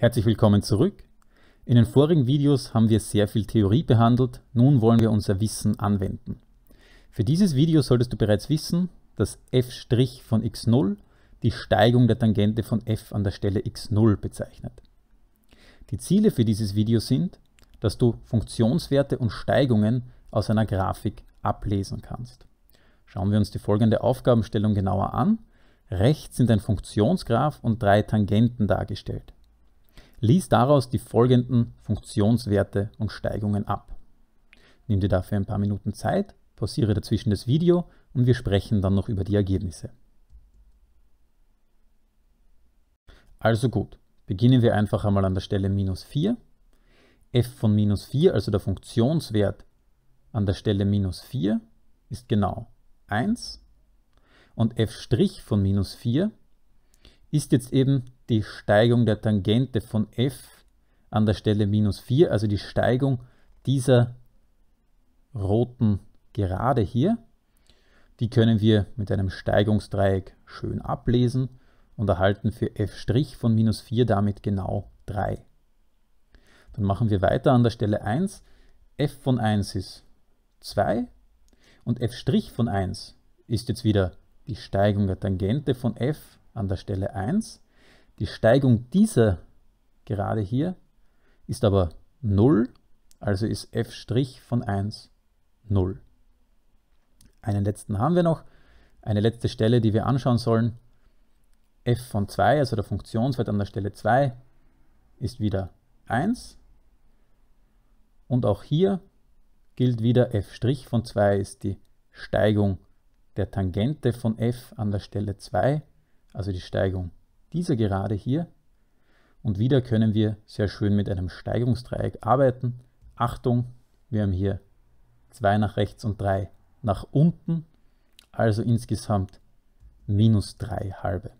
Herzlich willkommen zurück. In den vorigen Videos haben wir sehr viel Theorie behandelt, nun wollen wir unser Wissen anwenden. Für dieses Video solltest du bereits wissen, dass f' von x0 die Steigung der Tangente von f an der Stelle x0 bezeichnet. Die Ziele für dieses Video sind, dass du Funktionswerte und Steigungen aus einer Grafik ablesen kannst. Schauen wir uns die folgende Aufgabenstellung genauer an. Rechts sind ein Funktionsgraph und drei Tangenten dargestellt. Lies daraus die folgenden Funktionswerte und Steigungen ab. Nimm dir dafür ein paar Minuten Zeit, pausiere dazwischen das Video und wir sprechen dann noch über die Ergebnisse. Also gut, beginnen wir einfach einmal an der Stelle minus 4. f von minus 4, also der Funktionswert an der Stelle minus 4, ist genau 1. Und f' von minus 4 ist jetzt eben die Steigung der Tangente von f an der Stelle minus 4, also die Steigung dieser roten Gerade hier. Die können wir mit einem Steigungsdreieck schön ablesen und erhalten für f' von minus 4 damit genau 3. Dann machen wir weiter an der Stelle 1. f von 1 ist 2 und f' von 1 ist jetzt wieder die Steigung der Tangente von f an der Stelle 1. Die Steigung dieser Gerade hier ist aber 0, also ist f' von 1 0. Einen letzten haben wir noch, eine letzte Stelle, die wir anschauen sollen. f von 2, also der Funktionswert an der Stelle 2, ist wieder 1. Und auch hier gilt wieder f' von 2 ist die Steigung der Tangente von f an der Stelle 2, also die Steigung dieser gerade hier. Und wieder können wir sehr schön mit einem Steigungsdreieck arbeiten. Achtung, wir haben hier 2 nach rechts und 3 nach unten, also insgesamt minus 3 halbe.